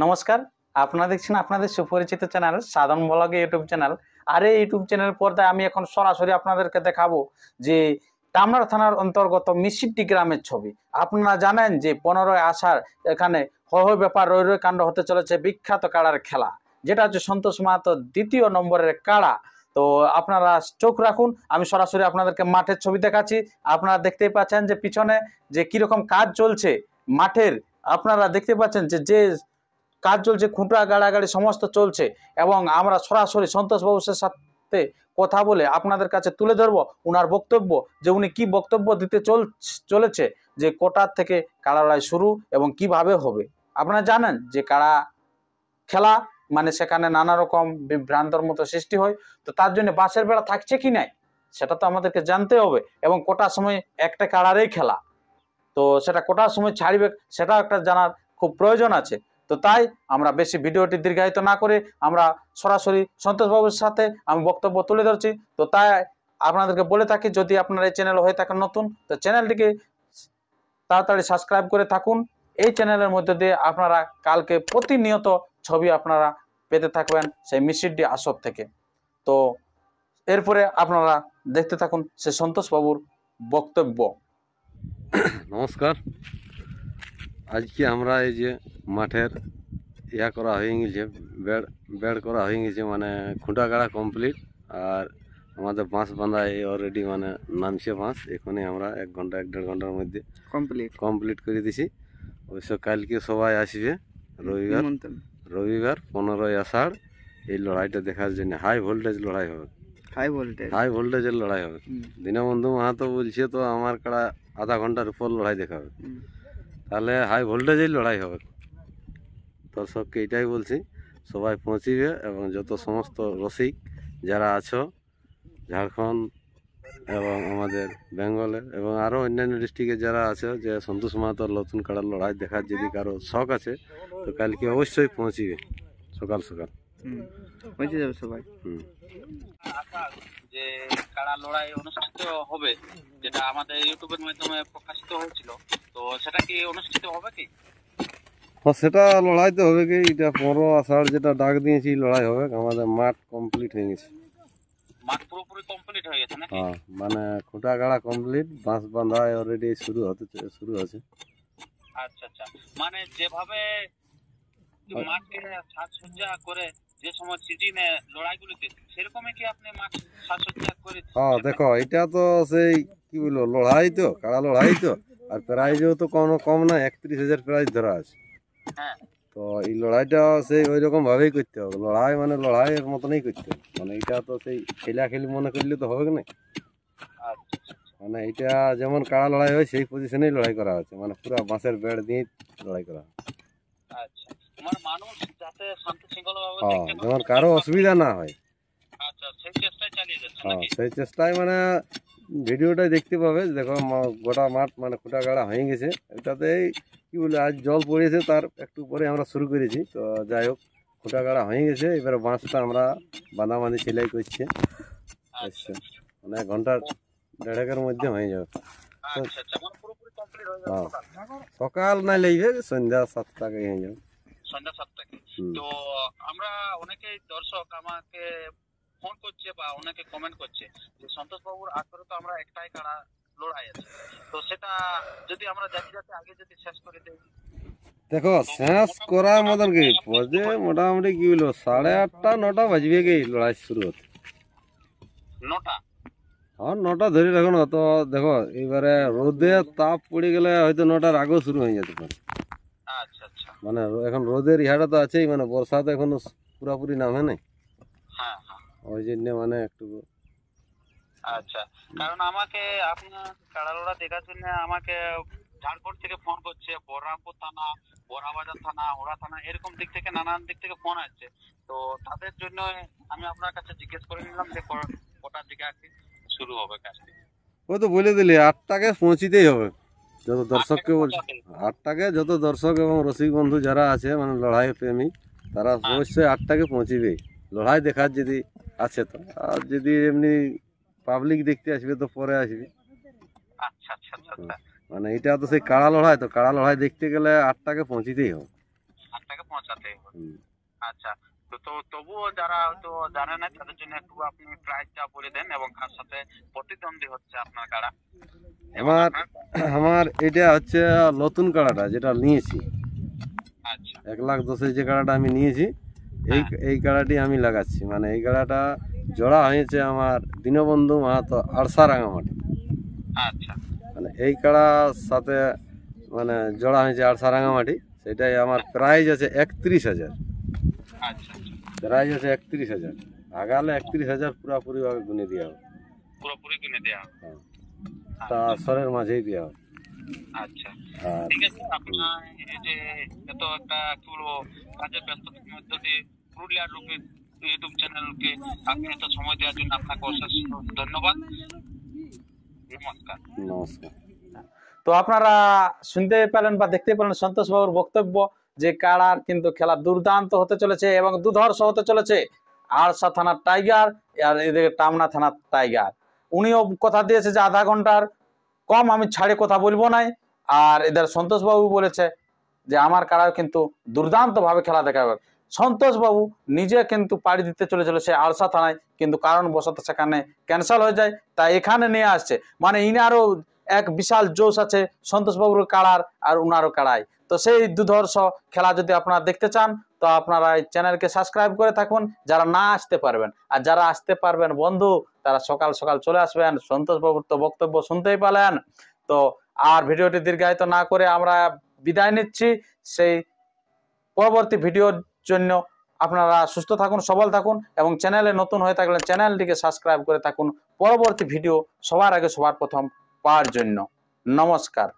নমস্কার আপনারা দেখছেন আপনাদের সুপরিচিত চ্যানেল সাধারণ ব্লগে ইউটিউব চ্যানেল আর এই ইউটিউব চ্যানেল পর্দায় আমি এখন সরাসরি আপনাদেরকে দেখাবো যে টামড়া থানার অন্তর্গত মিসিপটি গ্রামের ছবি আপনারা জানেন যে পনেরোই আসার এখানে হহ ব্যাপার রৈ রৈ কাণ্ড হতে চলেছে বিখ্যাত কাড়ার খেলা যেটা হচ্ছে সন্তোষ মাহাতো দ্বিতীয় নম্বরের কাড়া তো আপনারা চোখ রাখুন আমি সরাসরি আপনাদেরকে মাঠের ছবি দেখাচ্ছি আপনারা দেখতেই পাচ্ছেন যে পিছনে যে কীরকম কাজ চলছে মাঠের আপনারা দেখতে পাচ্ছেন যে যে কাজ চলছে খুঁটা গাড়াগাড়ি সমস্ত চলছে এবং আমরা সরাসরি সন্তোষ বাবুসের সাথে কথা বলে আপনাদের কাছে তুলে ধরব উনার বক্তব্য যে উনি কি বক্তব্য দিতে চল চলেছে যে কোটার থেকে কাড়ালড়াই শুরু এবং কিভাবে হবে আপনারা জানেন যে কারা খেলা মানে সেখানে নানা রকম বিভ্রান্তর মতো সৃষ্টি হয় তো তার জন্য বাসের বেড়া থাকছে কি নাই সেটা তো আমাদেরকে জানতে হবে এবং কোটার সময় একটা কাড়ারেই খেলা তো সেটা কোটার সময় ছাড়বে সেটাও একটা জানার খুব প্রয়োজন আছে তো তাই আমরা বেশি ভিডিওটি দীর্ঘায়িত না করে আমরা সরাসরি সন্তোষবাবুর সাথে আমি বক্তব্য তুলে ধরছি তো তাই আপনাদেরকে বলে থাকি যদি আপনার এই চ্যানেল হয়ে থাকেন নতুন তো চ্যানেলটিকে তাড়াতাড়ি সাবস্ক্রাইব করে থাকুন এই চ্যানেলের মধ্যে দিয়ে আপনারা কালকে প্রতিনিয়ত ছবি আপনারা পেতে থাকবেন সেই মিসিডি আসর থেকে তো এরপরে আপনারা দেখতে থাকুন সে সন্তোষবাবুর বক্তব্য নমস্কার আজকে আমরা এই যে মাঠের ইয়া করা হই গেছে বেড বেড করা হই গেছে মানে খুঁটা গড়া কমপ্লিট আর আমাদের পাঁচ বানাই ऑलरेडी মানে মাংসে পাঁচ এখনে আমরা 1 ঘন্টা 1.5 ঘন্টার মধ্যে কমপ্লিট কমপ্লিট করে দিছি অবশ্য কালকে সকাল এসে রবিবারে রবিবার 15 এসআর এই লড়াইটা দেখার জন্য হাই ভোল্টেজ লড়াই হবে হাই ভোল্টেজ হাই ভোল্টেজের লড়াই হবে দিনবন্ধা ওটা বলছে তো আমার কড়া आधा ঘন্টার পড় লড়াই দেখাবে তাহলে হাই ভোল্টেজেই লড়াই হবে দর্শককে এটাই বলছি সবাই পৌঁছিবে এবং যত সমস্ত রসিক যারা আছো ঝাড়খণ্ড এবং আমাদের বেঙ্গলে এবং আরও অন্যান্য ডিস্ট্রিক্টে যারা আছে যে সন্তোষ মাহাতর নতুন কাড়ার লড়াই দেখার যদি কারো শখ আছে তো কালকে অবশ্যই পৌঁছিবে সকাল সকাল পৌঁছে যাবে সবাই যে কাড়া লড়াই অনুষ্ঠিত হবে যেটা আমাদের ইউটিউবের মাধ্যমে প্রকাশিত হয়েছিল তো সেটা হবে কি হ্যাঁ সেটা হবে কি এটা পনেরো আষাঢ় যেটা ডাক দিয়েছি লড়াই হবে আমাদের মাঠ কমপ্লিট হয়ে গেছে কমপ্লিট হয়ে গেছে হ্যাঁ, মানে খুঁটা গাড়া কমপ্লিট বাঁশ বাঁধা অলরেডি শুরু হতে শুরু আছে আচ্ছা, আচ্ছা। মানে হ্যাঁ। হ্যাঁ, দেখো এটা তো সেই কি বলবো লড়াই তো কাড়া লড়াই তো আর প্রাইজও তো কোনো কম না একত্রিশ হাজার প্রাইজ ধরা আছে হ্যাঁ। তো এই লড়াইটা সেই ওই রকম ভাবেই করতে হবে লড়াই মানে লড়াইয়ের মতনই করতে হবে মানে এটা তো সেই খেলা খেলি মনে করলে তো হবে না মানে এটা যেমন কাড়া লড়াই হয় সেই পজিশনেই লড়াই করা হচ্ছে মানে পুরো বাঁশের বেড় দিয়ে লড়াই করা আচ্ছা। হ্যাঁ যেমন কারো অসুবিধা না হয় আচ্ছা, হ্যাঁ সেই চেষ্টায় মানে ভিডিওটাই দেখতে পাবে দেখো গোটা মাঠ মানে খোটা গাড়া হয়ে গেছে এটাতে কি বলে আজ জল পড়েছে তার একটু পরে আমরা শুরু করেছি তো যাই হোক খোটা গাড়া হয়ে গেছে এবার বাঁশটা আমরা বাঁধাবাঁধি সেলাই করছি আচ্ছা মানে এক ঘন্টার দেড়েকের মধ্যে হয়ে যাবে আচ্ছা, আচ্ছা, হ্যাঁ সকাল না লাগবে সন্ধ্যা সাতটাকে হয়ে যাবে সন্ধ্যা সাতটাকে তো আমরা অনেকেই দর্শক আমাকে ফোন করছে বা অনেকে কমেন্ট করছে যে সন্তোষ বাবুর আসরে তো আমরা একটাই কারা লড়াই আছে তো সেটা যদি আমরা জাতি জাতি আগে যদি শেষ করে দেই দেখো শেষ করা আমাদের কি বাজে মোটামুটি কি হলো সাড়ে আটটা নটা বাজবে কি লড়াই শুরু হতে নটা হ্যাঁ নটা ধরে রাখো না তো দেখো এবারে রোদে তাপ পড়ে গেলে হয়তো নটার আগেও শুরু হয়ে যেতে পারে আচ্ছা, আচ্ছা। মানে এখন রোদের ইহাটা তো আছেই মানে বর্ষা তো এখন পুরাপুরি নামে নাই ওই জন্য মানে একটু আচ্ছা কারণ আমাকে আপনার কাড়ালোড়া দেখার জন্য আমাকে ঝাড়খন্ড থেকে ফোন করছে বহরামপুর থানা বড়াবাজার থানা ওরা থানা এরকম দিক থেকে নানান দিক থেকে ফোন আসছে তো তাদের জন্য আমি আপনার কাছে জিজ্ঞেস করে নিলাম যে কটার দিকে আর শুরু হবে কাজটি ও তো বলে দিলি আটটাকে পৌঁছিতেই হবে যত দর্শককে বলছি আটটাকে যত দর্শক এবং রসিক বন্ধু যারা আছে মানে লড়াই প্রেমী তারা হ্যাঁ। অবশ্যই আটটাকে পৌঁছিবে লড়াই দেখার যদি আছে তো আর যদি এমনি পাবলিক দেখতে আসবে তো পরে আসবে আচ্ছা, আচ্ছা আচ্ছা আচ্ছা মানে এটা তো সেই কাড়া লড়াই তো কাড়া লড়াই দেখতে গেলে আটটাকে পৌঁছিতেই হবে আটটাকে পৌঁছাতেই হবে আচ্ছা তো তো তবুও যারা হয়তো জানে না তাদের জন্য একটু আপনি প্রাইসটা বলে দেন এবং কার সাথে প্রতিদ্বন্দ্বী হচ্ছে আপনার কাড়া আমার আমার এটা হচ্ছে নতুন কাড়াটা যেটা নিয়েছি আচ্ছা এক লাখ দশের যে কাড়াটা আমি নিয়েছি এই হ্যাঁ। এই গাড়াটি আমি লাগাচ্ছি মানে এই গাড়াটা জোড়া হয়েছে আমার দীনবন্ধু মাহাতো আরসা রাঙামাটি আচ্ছা। মানে এই কাড়া সাথে মানে জোড়া হয়েছে আরসা রাঙামাটি সেটাই আমার প্রাইজ আছে একত্রিশ হাজার প্রাইজ আচ্ছা। আছে একত্রিশ হাজার আগালে একত্রিশ হাজার পুরোপুরি ভাবে গুনে দেওয়া হবে পুরোপুরি গুনে দেওয়া হবে হ্যাঁ। আচ্ছা। তা আসরের মাঝেই দেওয়া হবে আচ্ছা ঠিক আছে আপনার এই যে এত একটা কি বলবো কাজের ব্যস্ততার মধ্যে দিয়ে পুরুলিয়ার রূপে ইউটিউব চ্যানেলকে আপনি এত সময় দেওয়ার জন্য আপনাকে অশেষ ধন্যবাদ নমস্কার নমস্কার তো আপনারা শুনতে পেলেন বা দেখতে পেলেন সন্তোষ বাবুর বক্তব্য যে কাড়ার কিন্তু খেলা দুর্দান্ত হতে চলেছে এবং দুধর্ষ হতে চলেছে আরসা থানার টাইগার আর এদিকে টামনা থানার টাইগার উনিও কথা দিয়েছে যে আধা ঘন্টার কম আমি ছাড়ে কথা বলবো নাই আর এদের সন্তোষবাবু বলেছে যে আমার কারাও কিন্তু দুর্দান্তভাবে খেলা দেখাবে সন্তোষবাবু নিজে কিন্তু পাড়ি দিতে চলেছিল সে আলসা থানায় কিন্তু কারণবশত সেখানে ক্যান্সেল হয়ে যায় তাই এখানে নিয়ে আসছে মানে ইনারও এক বিশাল জোশ আছে সন্তোষবাবুর কাড়ার আর উনারও কাড়ায় তো সেই দুধর্ষ খেলা যদি আপনারা দেখতে চান তো আপনারা এই চ্যানেলকে সাবস্ক্রাইব করে থাকুন যারা না আসতে পারবেন আর যারা আসতে পারবেন বন্ধু তারা সকাল সকাল চলে আসবেন সন্তোষবাবুর তো বক্তব্য শুনতেই পালেন তো আর ভিডিওটি দীর্ঘায়িত না করে আমরা বিদায় নিচ্ছি সেই পরবর্তী ভিডিওর জন্য আপনারা সুস্থ থাকুন সবল থাকুন এবং চ্যানেলে নতুন হয়ে থাকলে চ্যানেলটিকে সাবস্ক্রাইব করে থাকুন পরবর্তী ভিডিও সবার আগে সবার প্রথম পাওয়ার জন্য নমস্কার